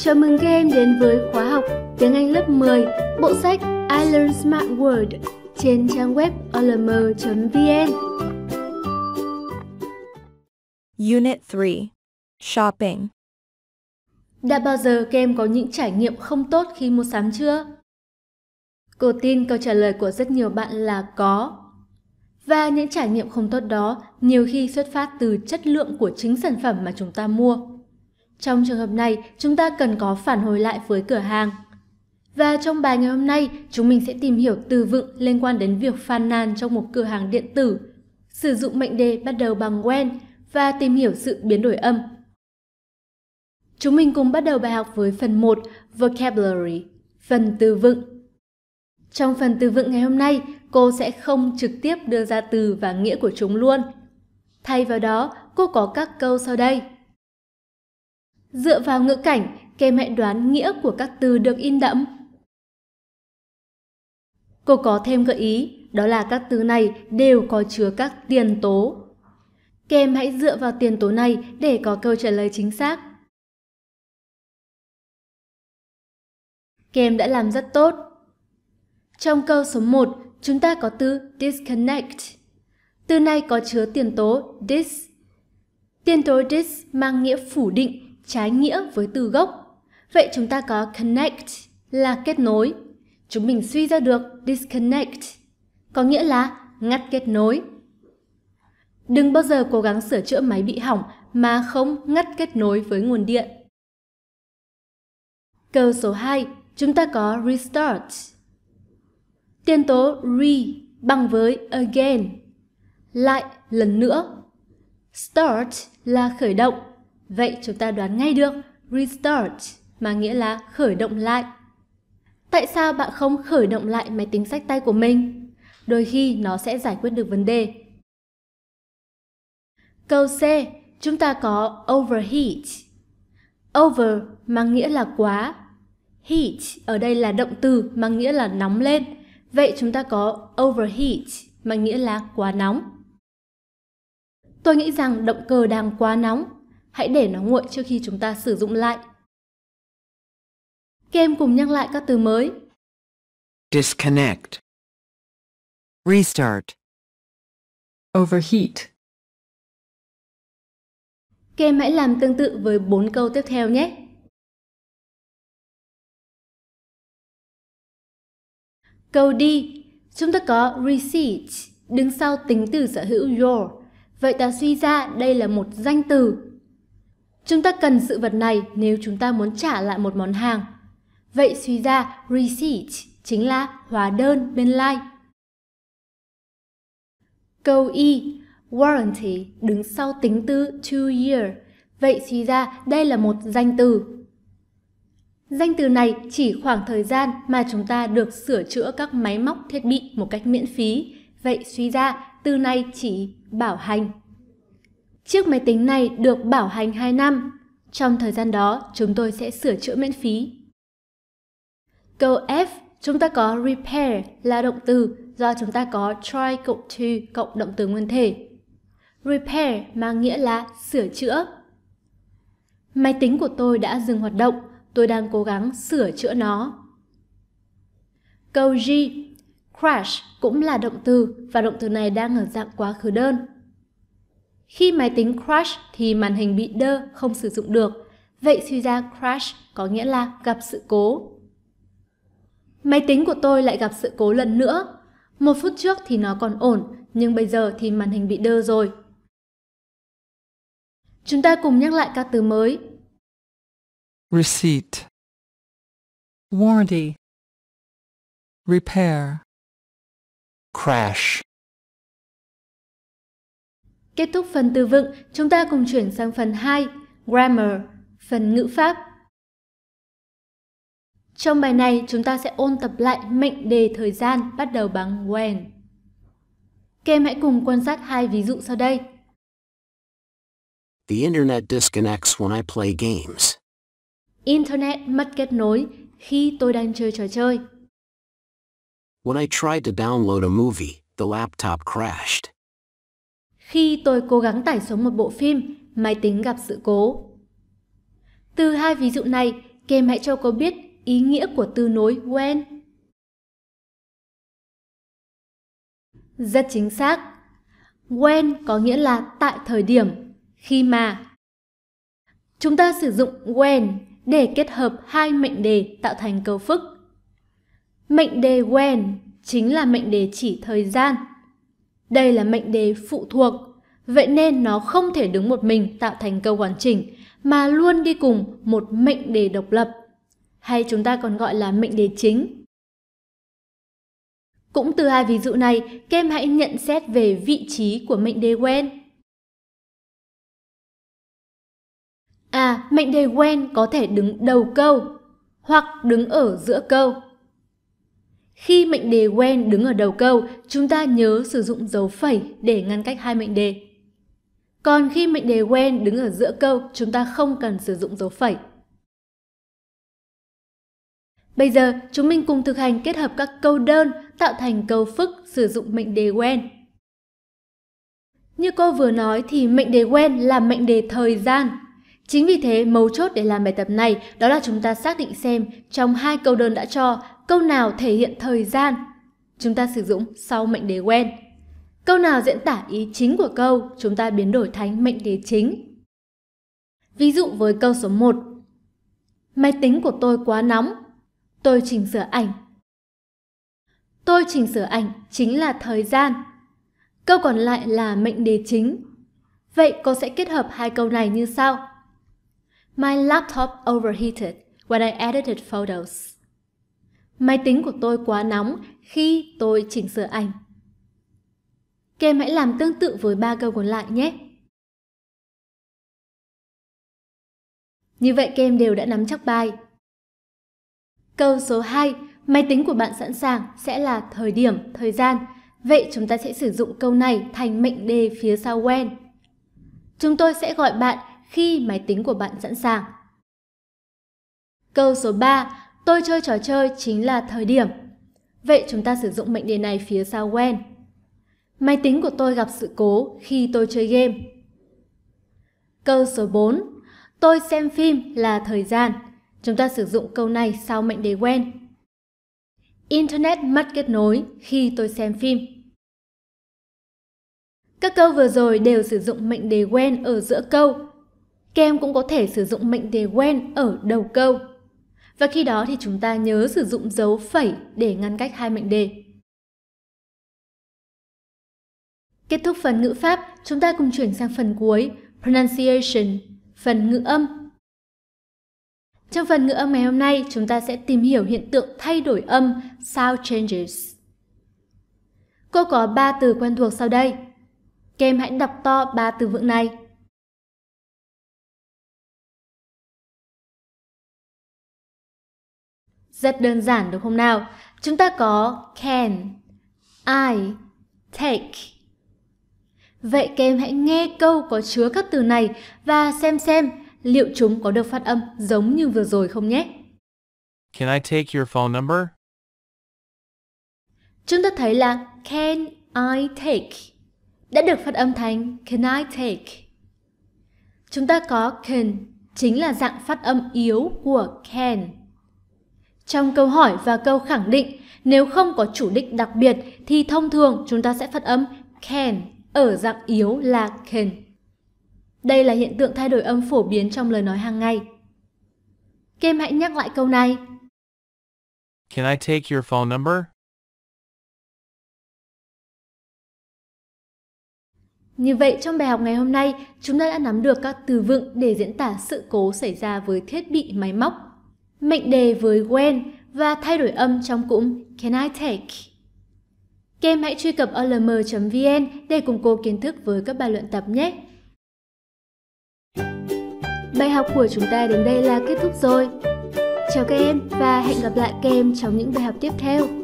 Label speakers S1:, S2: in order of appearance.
S1: Chào mừng các em đến với khóa học tiếng Anh lớp 10, bộ sách I Learn Smart World trên trang web olm.vn. Unit 3. Shopping. Đã bao giờ các em có những trải nghiệm không tốt khi mua sắm chưa? Cô tin câu trả lời của rất nhiều bạn là có. Và những trải nghiệm không tốt đó nhiều khi xuất phát từ chất lượng của chính sản phẩm mà chúng ta mua. Trong trường hợp này, chúng ta cần có phản hồi lại với cửa hàng. Và trong bài ngày hôm nay, chúng mình sẽ tìm hiểu từ vựng liên quan đến việc phàn nàn trong một cửa hàng điện tử, sử dụng mệnh đề bắt đầu bằng when và tìm hiểu sự biến đổi âm. Chúng mình cùng bắt đầu bài học với phần 1 Vocabulary, phần từ vựng. Trong phần từ vựng ngày hôm nay, cô sẽ không trực tiếp đưa ra từ và nghĩa của chúng luôn. Thay vào đó, cô có các câu sau đây. Dựa vào ngữ cảnh, kem mẹ đoán nghĩa của các từ được in đậm. Cô có thêm gợi ý, đó là các từ này đều có chứa các tiền tố. Kem hãy dựa vào tiền tố này để có câu trả lời chính xác.
S2: Kem đã làm rất tốt.
S1: Trong câu số 1, chúng ta có từ disconnect. Từ này có chứa tiền tố dis. Tiền tố dis mang nghĩa phủ định trái nghĩa với từ gốc. Vậy chúng ta có connect là kết nối. Chúng mình suy ra được disconnect có nghĩa là ngắt kết nối. Đừng bao giờ cố gắng sửa chữa máy bị hỏng mà không ngắt kết nối với nguồn điện. Câu số 2, chúng ta có restart. Tiên tố re bằng với again, lại lần nữa. Start là khởi động, Vậy chúng ta đoán ngay được restart mà nghĩa là khởi động lại. Tại sao bạn không khởi động lại máy tính sách tay của mình? Đôi khi nó sẽ giải quyết được vấn đề. Câu C, chúng ta có overheat. Over mang nghĩa là quá. Heat ở đây là động từ mang nghĩa là nóng lên. Vậy chúng ta có overheat mang nghĩa là quá nóng. Tôi nghĩ rằng động cơ đang quá nóng hãy để nó nguội trước khi chúng ta sử dụng
S2: lại. Các cùng nhắc lại các từ mới. Disconnect Restart Overheat Các hãy làm tương tự với bốn câu tiếp theo nhé.
S1: Câu đi, chúng ta có receipt đứng sau tính từ sở hữu your. Vậy ta suy ra đây là một danh từ Chúng ta cần sự vật này nếu chúng ta muốn trả lại một món hàng. Vậy suy ra receipt chính là hóa đơn bên lai. Câu Y, warranty đứng sau tính từ two year. Vậy suy ra đây là một danh từ. Danh từ này chỉ khoảng thời gian mà chúng ta được sửa chữa các máy móc thiết bị một cách miễn phí. Vậy suy ra từ này chỉ bảo hành Chiếc máy tính này được bảo hành 2 năm. Trong thời gian đó, chúng tôi sẽ sửa chữa miễn phí. Câu F, chúng ta có repair là động từ do chúng ta có try cộng to cộng động từ nguyên thể. Repair mang nghĩa là sửa chữa. Máy tính của tôi đã dừng hoạt động, tôi đang cố gắng sửa chữa nó. Câu G, crash cũng là động từ và động từ này đang ở dạng quá khứ đơn. Khi máy tính crash thì màn hình bị đơ, không sử dụng được. Vậy suy ra crash có nghĩa là gặp sự cố. Máy tính của tôi lại gặp sự cố lần nữa. Một phút trước thì nó còn ổn, nhưng bây giờ thì màn hình bị đơ rồi. Chúng ta cùng nhắc lại các từ mới.
S2: Receipt Warranty Repair Crash
S1: Kết thúc phần từ vựng, chúng ta cùng chuyển sang phần 2, Grammar, phần ngữ pháp. Trong bài này, chúng ta sẽ ôn tập lại mệnh đề thời gian bắt đầu bằng when. Các em hãy cùng quan sát hai ví dụ sau đây.
S2: The internet disconnects when I play games.
S1: Internet mất kết nối khi tôi đang chơi trò chơi. When I tried to download a movie, the laptop crashed khi tôi cố gắng tải xuống một bộ phim, máy tính gặp sự cố. Từ hai ví dụ này, kem hãy cho cô biết ý nghĩa của từ nối when.
S2: Rất chính xác. When có nghĩa
S1: là tại thời điểm, khi mà. Chúng ta sử dụng when để kết hợp hai mệnh đề tạo thành câu phức. Mệnh đề when chính là mệnh đề chỉ thời gian đây là mệnh đề phụ thuộc, vậy nên nó không thể đứng một mình tạo thành câu hoàn chỉnh, mà luôn đi cùng một mệnh đề độc lập, hay chúng ta còn gọi là mệnh đề chính. Cũng từ hai ví dụ này, kem hãy nhận xét về vị trí của mệnh đề when.
S2: À, mệnh đề when có
S1: thể đứng đầu câu hoặc đứng ở giữa câu. Khi mệnh đề when đứng ở đầu câu, chúng ta nhớ sử dụng dấu phẩy để ngăn cách hai mệnh đề. Còn khi mệnh đề when đứng ở giữa câu, chúng ta không cần sử dụng dấu phẩy. Bây giờ, chúng mình cùng thực hành kết hợp các câu đơn tạo thành câu phức sử dụng mệnh đề when. Như cô vừa nói thì mệnh đề when là mệnh đề thời gian. Chính vì thế, mấu chốt để làm bài tập này đó là chúng ta xác định xem trong hai câu đơn đã cho câu nào thể hiện thời gian? Chúng ta sử dụng sau mệnh đề quen. Câu nào diễn tả ý chính của câu, chúng ta biến đổi thành mệnh đề chính. Ví dụ với câu số 1. Máy tính của tôi quá nóng. Tôi chỉnh sửa ảnh. Tôi chỉnh sửa ảnh chính là thời gian. Câu còn lại là mệnh đề chính. Vậy cô sẽ kết hợp hai câu này như sau. My laptop overheated when I edited photos. Máy tính của tôi quá nóng khi tôi chỉnh sửa ảnh. Các hãy làm tương tự với ba câu còn
S2: lại nhé. Như vậy kem đều
S1: đã nắm chắc bài. Câu số 2, máy tính của bạn sẵn sàng sẽ là thời điểm, thời gian. Vậy chúng ta sẽ sử dụng câu này thành mệnh đề phía sau when. Chúng tôi sẽ gọi bạn khi máy tính của bạn sẵn sàng. Câu số 3, tôi chơi trò chơi chính là thời điểm. Vậy chúng ta sử dụng mệnh đề này phía sau when. Máy tính của tôi gặp sự cố khi tôi chơi game. Câu số 4. Tôi xem phim là thời gian. Chúng ta sử dụng câu này sau mệnh đề when. Internet mất kết nối khi tôi xem phim. Các câu vừa rồi đều sử dụng mệnh đề when ở giữa câu. Kem cũng có thể sử dụng mệnh đề when ở đầu câu. Và khi đó thì chúng ta nhớ sử dụng dấu phẩy để ngăn cách hai mệnh
S2: đề. Kết thúc phần ngữ pháp, chúng ta
S1: cùng chuyển sang phần cuối, pronunciation, phần ngữ âm. Trong phần ngữ âm ngày hôm nay, chúng ta sẽ tìm hiểu hiện tượng thay đổi âm, sound changes. Cô có 3 từ quen thuộc sau đây. Các hãy đọc
S2: to 3 từ vựng này.
S1: Rất đơn giản đúng không nào? Chúng ta có can, I, take. Vậy các em hãy nghe câu có chứa các từ này và xem xem liệu chúng có được phát âm giống như vừa rồi không nhé.
S2: Can I take your phone number?
S1: Chúng ta thấy là can I take đã được phát âm thành can I take. Chúng ta có can chính là dạng phát âm yếu của can. Trong câu hỏi và câu khẳng định, nếu không có chủ đích đặc biệt thì thông thường chúng ta sẽ phát âm can ở dạng yếu là can. Đây là hiện tượng thay đổi âm phổ biến trong lời nói hàng ngày. Kem hãy nhắc lại câu này.
S2: Can I take your phone number? Như vậy trong
S1: bài học ngày hôm nay, chúng ta đã nắm được các từ vựng để diễn tả sự cố xảy ra với thiết bị máy móc mệnh đề với when và thay đổi âm trong cụm Can I Take? Kem hãy truy cập olm.vn để củng cố kiến thức với các bài luyện tập nhé! Bài học của chúng ta đến đây là kết thúc rồi. Chào các em và hẹn gặp lại các em trong những bài học tiếp theo.